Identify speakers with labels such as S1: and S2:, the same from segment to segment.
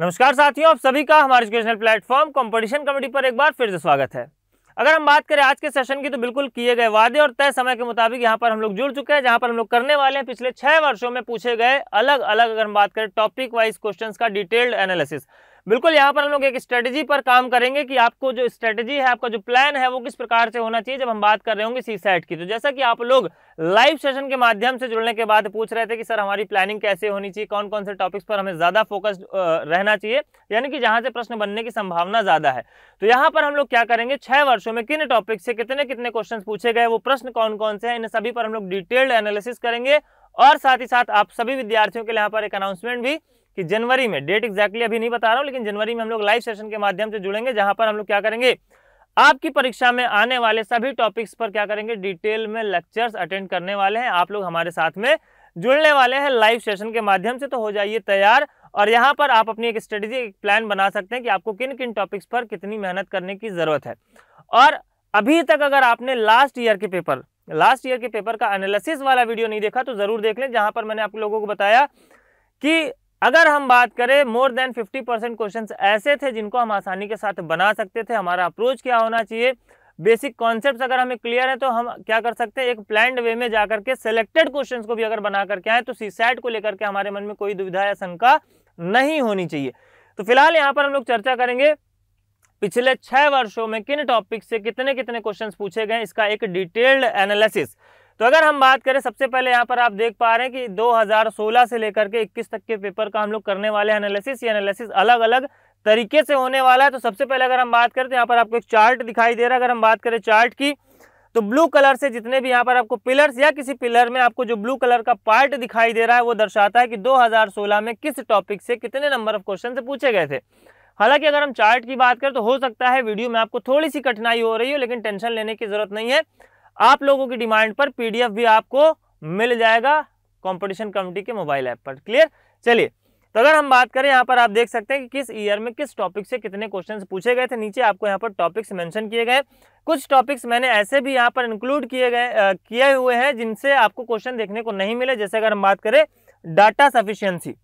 S1: नमस्कार साथियों आप सभी का हमारे एजुकेशनल प्लेटफॉर्म कंपटीशन कमेटी पर एक बार फिर से स्वागत है अगर हम बात करें आज के सेशन की तो बिल्कुल किए गए वादे और तय समय के मुताबिक यहाँ पर हम लोग जुड़ चुके हैं जहाँ पर हम लोग करने वाले हैं पिछले छह वर्षों में पूछे गए अलग अलग अगर हम बात करें टॉपिक वाइज क्वेश्चन का डिटेल्ड एनालिसिस बिल्कुल यहाँ पर हम लोग एक स्ट्रेटेजी पर काम करेंगे कि आपको जो स्ट्रेटेजी है आपका जो प्लान है वो किस प्रकार से होना चाहिए जब हम बात कर रहे होंगे सी सेट की तो जैसा कि आप लोग लाइव सेशन के माध्यम से जुड़ने के बाद पूछ रहे थे कि सर हमारी प्लानिंग कैसे होनी चाहिए कौन कौन से टॉपिक्स पर हमें ज़्यादा फोकस रहना चाहिए यानी कि जहाँ से प्रश्न बनने की संभावना ज़्यादा है तो यहाँ पर हम लोग क्या करेंगे छः वर्षों में किन टॉपिक से कितने कितने क्वेश्चन पूछे गए वो प्रश्न कौन कौन से हैं इन सभी पर हम लोग डिटेल्ड एनालिसिस करेंगे और साथ ही साथ आप सभी विद्यार्थियों के लिए यहाँ पर एक अनाउंसमेंट भी कि जनवरी में डेट एग्जैक्टली अभी नहीं बता रहा हूँ लेकिन जनवरी में हम लोग लाइव सेशन के माध्यम से जुड़ेंगे जहां पर हम लोग क्या करेंगे आपकी परीक्षा में आने वाले सभी टॉपिक्स पर क्या करेंगे डिटेल में लेक्चर्स अटेंड करने वाले हैं आप लोग हमारे साथ में जुड़ने वाले हैं लाइव सेशन के माध्यम से तो हो जाइए तैयार और यहाँ पर आप अपनी एक स्ट्रेटेजी एक प्लान बना सकते हैं कि आपको किन किन टॉपिक्स पर कितनी मेहनत करने की ज़रूरत है और अभी तक अगर आपने लास्ट ईयर के पेपर लास्ट ईयर के पेपर का एनालिसिस वाला वीडियो नहीं देखा तो ज़रूर देख लें जहाँ पर मैंने आप लोगों को बताया कि अगर हम बात करें मोर देन 50 परसेंट क्वेश्चन ऐसे थे जिनको हम आसानी के साथ बना सकते थे हमारा अप्रोच क्या होना चाहिए बेसिक कॉन्सेप्ट अगर हमें क्लियर है तो हम क्या कर सकते हैं एक प्लान वे में जाकर के सिलेक्टेड क्वेश्चन को भी अगर बना करके आए तो सीसैट को लेकर के हमारे मन में कोई दुविधा या शंका नहीं होनी चाहिए तो फिलहाल यहाँ पर हम लोग चर्चा करेंगे पिछले छह वर्षों में किन टॉपिक से कितने कितने क्वेश्चंस पूछे गए इसका एक डिटेल्ड एनालिसिस तो अगर हम बात करें सबसे पहले यहाँ पर आप देख पा रहे हैं कि 2016 से लेकर के 21 तक के पेपर का हम लोग करने वाले हैं एनालिसिस ये एनालिसिस अलग अलग तरीके से होने वाला है तो सबसे पहले अगर हम बात करें तो यहाँ पर आपको एक चार्ट दिखाई दे रहा है अगर हम बात करें चार्ट की तो ब्लू कलर से जितने भी यहाँ पर आपको पिलर्स या किसी पिलर में आपको जो ब्लू कलर का पार्ट दिखाई दे रहा है वो दर्शाता है कि 2016 में किस टॉपिक से कितने नंबर ऑफ क्वेश्चन से पूछे गए थे हालांकि अगर हम चार्ट की बात करें तो हो सकता है वीडियो में आपको थोड़ी सी कठिनाई हो रही हो लेकिन टेंशन लेने की जरूरत नहीं है आप लोगों की डिमांड पर पीडीएफ भी आपको मिल जाएगा कंपटीशन कमिटी के मोबाइल ऐप पर क्लियर चलिए तो अगर हम बात करें यहाँ पर आप देख सकते हैं कि किस ईयर में किस टॉपिक से कितने क्वेश्चन पूछे गए थे नीचे आपको यहाँ पर टॉपिक्स मेंशन किए गए कुछ टॉपिक्स मैंने ऐसे भी यहाँ पर इंक्लूड किए गए किए हुए हैं जिनसे आपको क्वेश्चन देखने को नहीं मिले जैसे अगर हम बात करें डाटा सफिशियंसी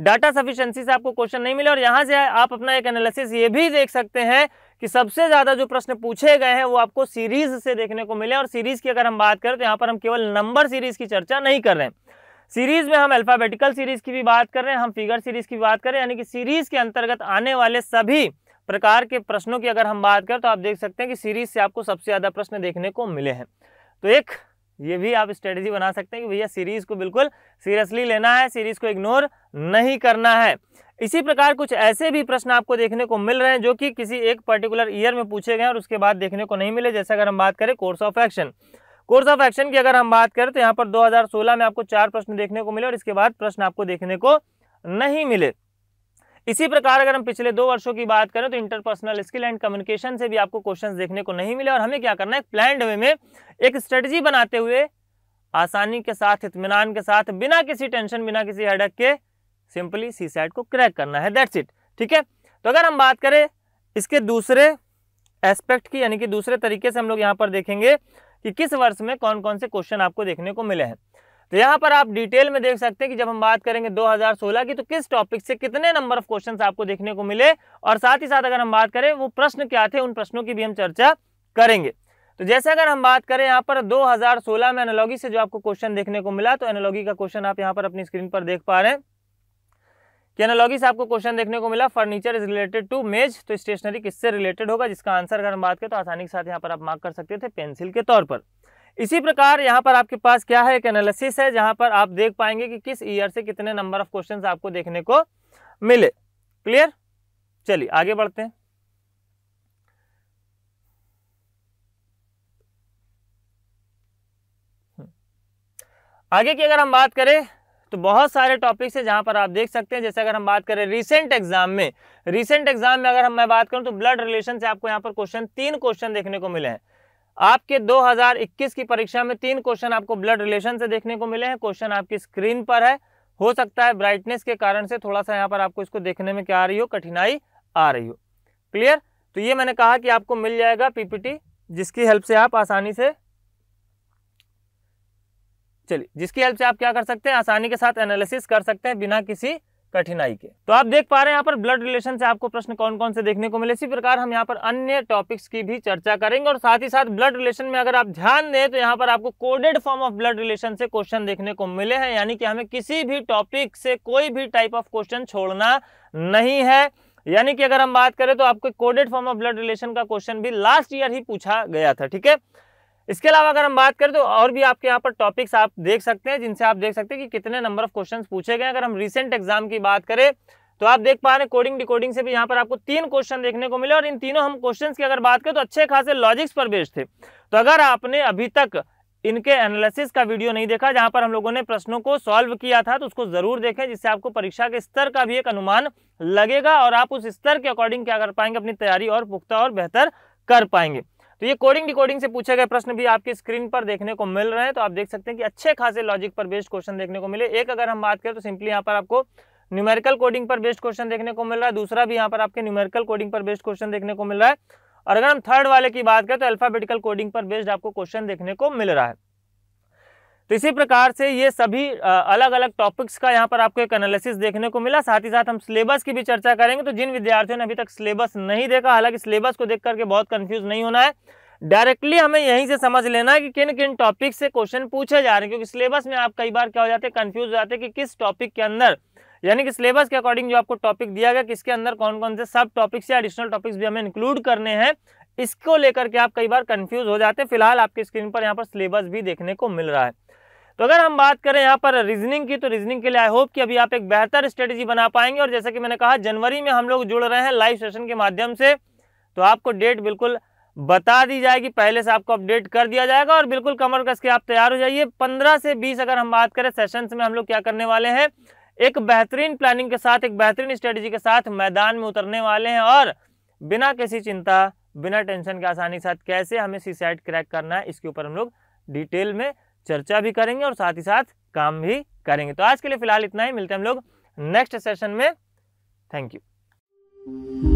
S1: डाटा सफिशियंसी से आपको क्वेश्चन नहीं मिले और यहाँ से आप अपना एक एनालिसिस ये भी देख सकते हैं कि सबसे ज़्यादा जो प्रश्न पूछे गए हैं वो आपको सीरीज से देखने को मिले और सीरीज की अगर हम बात करें तो यहाँ पर हम केवल नंबर सीरीज की चर्चा नहीं कर रहे हैं सीरीज में हम अल्फ़ाबेटिकल सीरीज की भी बात कर रहे हैं हम फिगर सीरीज की बात कर रहे हैं यानी कि सीरीज के अंतर्गत आने वाले सभी प्रकार के प्रश्नों की अगर हम बात करें तो आप देख सकते हैं कि सीरीज से आपको सबसे ज़्यादा प्रश्न देखने को मिले हैं तो एक ये भी आप स्ट्रेटेजी बना सकते हैं कि भैया सीरीज को बिल्कुल सीरियसली लेना है सीरीज को इग्नोर नहीं करना है इसी प्रकार कुछ ऐसे भी प्रश्न आपको देखने को मिल रहे हैं जो कि किसी एक पर्टिकुलर ईयर में पूछे गए और उसके बाद देखने को नहीं मिले जैसे अगर हम बात करें course of action course of action की अगर हम बात करें तो यहाँ पर 2016 में आपको चार प्रश्न देखने को मिले और इसके बाद प्रश्न आपको देखने को नहीं मिले इसी प्रकार अगर हम पिछले दो वर्षों की बात करें तो इंटरपर्सनल स्किल एंड कम्युनिकेशन से भी आपको क्वेश्चन देखने को नहीं मिले और हमें क्या करना है प्लान वे में एक स्ट्रेटजी बनाते हुए आसानी के साथ इतमान के साथ बिना किसी टेंशन बिना किसी हेडक के सिंपली सी साइड को क्रैक करना है दैट्स इट ठीक है तो अगर हम बात करें इसके दूसरे एस्पेक्ट की यानी कि दूसरे तरीके से हम लोग यहाँ पर देखेंगे कि किस वर्ष में कौन कौन से क्वेश्चन आपको देखने को मिले हैं तो यहाँ पर आप डिटेल में देख सकते हैं कि जब हम बात करेंगे 2016 की तो किस टॉपिक से कितने नंबर ऑफ क्वेश्चंस आपको देखने को मिले और साथ ही साथ अगर हम बात करें वो प्रश्न क्या थे उन प्रश्नों की भी हम चर्चा करेंगे तो जैसे अगर हम बात करें यहाँ पर 2016 में एनोलॉगी से जो आपको क्वेश्चन देखने को मिला तो एनोलॉगी का क्वेश्चन आप यहाँ पर अपनी स्क्रीन पर देख पा रहे हैं कि एनोलॉगी से आपको क्वेश्चन देखने को मिला फर्नीचर इज रिलेटेड टू मेज तो स्टेशनरी किससे रिलेटेड होगा जिसका आंसर अगर हम बात करें तो आसानी के साथ यहाँ पर आप मार्क कर सकते थे पेंसिल के तौर पर इसी प्रकार यहाँ पर आपके पास क्या है एक एनालिसिस है जहाँ पर आप देख पाएंगे कि किस ईयर से कितने नंबर ऑफ क्वेश्चन आपको देखने को मिले क्लियर चलिए आगे बढ़ते हैं हम्म। आगे की अगर हम बात करें तो बहुत सारे टॉपिक्स है जहां पर आप देख सकते हैं जैसे अगर हम बात करें रिसेंट एग्जाम में रिसेंट एग्जाम में अगर हम मैं बात करूं तो ब्लड रिलेशन से आपको यहां पर क्वेश्चन तीन क्वेश्चन देखने को मिले हैं आपके 2021 की परीक्षा में तीन क्वेश्चन आपको ब्लड रिलेशन से देखने को मिले हैं क्वेश्चन आपकी स्क्रीन पर है हो सकता है ब्राइटनेस के कारण से थोड़ा सा यहाँ पर आपको इसको देखने में क्या आ रही हो कठिनाई आ रही हो क्लियर तो ये मैंने कहा कि आपको मिल जाएगा पीपीटी जिसकी हेल्प से आप आसानी से चलिए जिसकी हेल्प से आप क्या कर सकते हैं आसानी के साथ एनालिसिस कर सकते हैं बिना किसी कठिनाई के तो आप देख पा रहे हैं यहाँ पर ब्लड रिलेशन से आपको प्रश्न कौन कौन से देखने को मिले इसी प्रकार हम यहाँ पर अन्य टॉपिक्स की भी चर्चा करेंगे और साथ ही साथ ब्लड रिलेशन में अगर आप ध्यान दें तो यहाँ पर आपको coded form of blood relation से क्वेश्चन देखने को मिले हैं यानी कि हमें किसी भी टॉपिक से कोई भी टाइप ऑफ क्वेश्चन छोड़ना नहीं है यानी कि अगर हम बात करें तो आपको coded form of blood relation का क्वेश्चन भी लास्ट ईयर ही पूछा गया था ठीक है इसके अलावा अगर हम बात करें तो और भी आपके यहाँ पर टॉपिक्स आप देख सकते हैं जिनसे आप देख सकते हैं कि कितने नंबर ऑफ क्वेश्चन पूछे गए अगर हम रिसेंट एग्जाम की बात करें तो आप देख पा रहे हैं कोडिंग डिकोडिंग से भी यहाँ पर आपको तीन क्वेश्चन देखने को मिले और इन तीनों हम क्वेश्चन की अगर बात करें तो अच्छे खासे लॉजिक्स पर बेस्ड थे तो अगर आपने अभी तक इनके एनालिसिस का वीडियो नहीं देखा जहां पर हम लोगों ने प्रश्नों को सॉल्व किया था तो उसको जरूर देखें जिससे आपको परीक्षा के स्तर का भी एक अनुमान लगेगा और आप उस स्तर के अकॉर्डिंग क्या कर पाएंगे अपनी तैयारी और पुख्ता और बेहतर कर पाएंगे तो ये कोडिंग डिकोडिंग से पूछे गए प्रश्न भी आपकी स्क्रीन पर देखने को मिल रहे हैं तो आप देख सकते हैं कि अच्छे खासे लॉजिक पर बेस्ड क्वेश्चन देखने को मिले एक अगर हम बात करें तो सिंपली यहाँ पर आपको न्यूमेरिकल कोडिंग पर बेस्ड क्वेश्चन देखने को मिल रहा है दूसरा भी यहाँ पर आपके न्यूमेरिकल कोडिंग पर बेस्ड क्वेश्चन देखने को मिल रहा है और अगर हम थर्ड वाले की बात करें तो अल्फाबेटिकल कोडिंग पर बेस्ड आपको क्वेश्चन देखने को मिल रहा है तो इसी प्रकार से ये सभी अलग अलग टॉपिक्स का यहाँ पर आपको एक एनालिसिस देखने को मिला साथ ही साथ हम सिलेबस की भी चर्चा करेंगे तो जिन विद्यार्थियों ने अभी तक सिलेबस नहीं देखा हालांकि सिलेबस को देख करके बहुत कन्फ्यूज नहीं होना है डायरेक्टली हमें यहीं से समझ लेना है कि किन किन टॉपिक से क्वेश्चन पूछे जा रहे हैं क्योंकि सिलेबस में आप कई बार क्या हो जाते हैं कन्फ्यूज हो जाते हैं कि किस टॉपिक के अंदर यानी कि सिलेबस के अकॉर्डिंग जो आपको टॉपिक दिया गया किसके अंदर कौन कौन से सब टॉपिक्स या एडिशनल टॉपिक्स भी हमें इंक्लूड करने हैं इसको लेकर के आप कई बार कन्फ्यूज हो जाते हैं फिलहाल आपके स्क्रीन पर यहाँ पर सिलेबस भी देखने को मिल रहा है तो अगर हम बात करें यहाँ पर रीजनिंग की तो रीजनिंग के लिए आई होप कि अभी आप एक बेहतर स्ट्रेटेजी बना पाएंगे और जैसा कि मैंने कहा जनवरी में हम लोग जुड़ रहे हैं लाइव सेशन के माध्यम से तो आपको डेट बिल्कुल बता दी जाएगी पहले से आपको अपडेट कर दिया जाएगा और बिल्कुल कमर कस के आप तैयार हो जाइए पंद्रह से बीस अगर हम बात करें सेशन में हम लोग क्या करने वाले हैं एक बेहतरीन प्लानिंग के साथ एक बेहतरीन स्ट्रेटेजी के साथ मैदान में उतरने वाले हैं और बिना किसी चिंता बिना टेंशन के आसानी के साथ कैसे हमें सी क्रैक करना है इसके ऊपर हम लोग डिटेल में चर्चा भी करेंगे और साथ ही साथ काम भी करेंगे तो आज के लिए फिलहाल इतना ही मिलते हैं हम लोग नेक्स्ट सेशन में थैंक यू